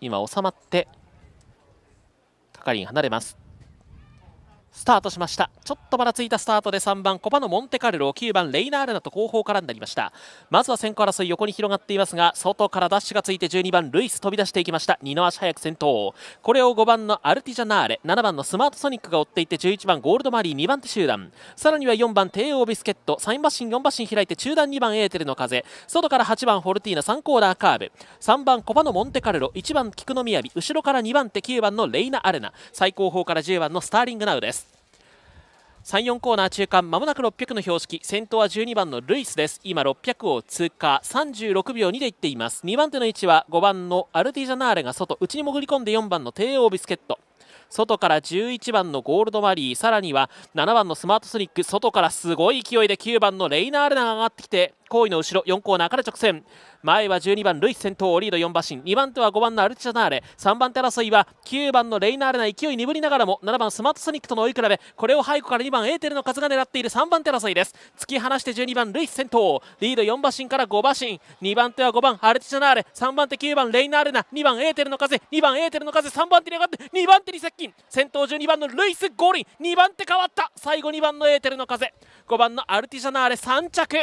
今収まって係員離れますスタートしましたちょっとばらついたスタートで3番コパのモンテカルロ9番レイナールナと後方からになりましたまずは先行争い横に広がっていますが外からダッシュがついて12番ルイス飛び出していきました二の足早く先頭これを5番のアルティジャナーレ7番のスマートソニックが追っていて11番ゴールドマリー2番手集団さらには4番帝王ビスケット3馬身4馬身開いて中段2番エーテルの風外から8番フォルティーナ3コーナーカーブ3番コパのモンテカルロ1番菊野雅後ろから2番手9番のレイナ・アレナ最後方から10番のスターリングナウです34コーナー中間まもなく600の標識先頭は12番のルイスです今600を通過36秒2でいっています2番手の位置は5番のアルティジャナーレが外内に潜り込んで4番の帝王ビスケット外から11番のゴールドマリーさらには7番のスマートスニック外からすごい勢いで9番のレイナーレナが上がってきて後位の後ろ4コーナーから直線前は12番ルイス先頭リード4馬身2番手は5番のアルチャナーレ3番手争いは9番のレイナーレが勢い鈍りながらも7番スマートソニックとの追い比べこれを背後から2番エーテルの数が狙っている3番手争いです突き放して12番ルイス先頭リード4馬身から5馬身2番手は5番アルチャナーレ3番手9番レイナーレナ2番エーテルの風2番エーテルの風3番手に上がって2番手に接近先頭12番のルイス・ゴリン2番手変わった最後2番のエーテルの風5番のアルティジャナーレ3着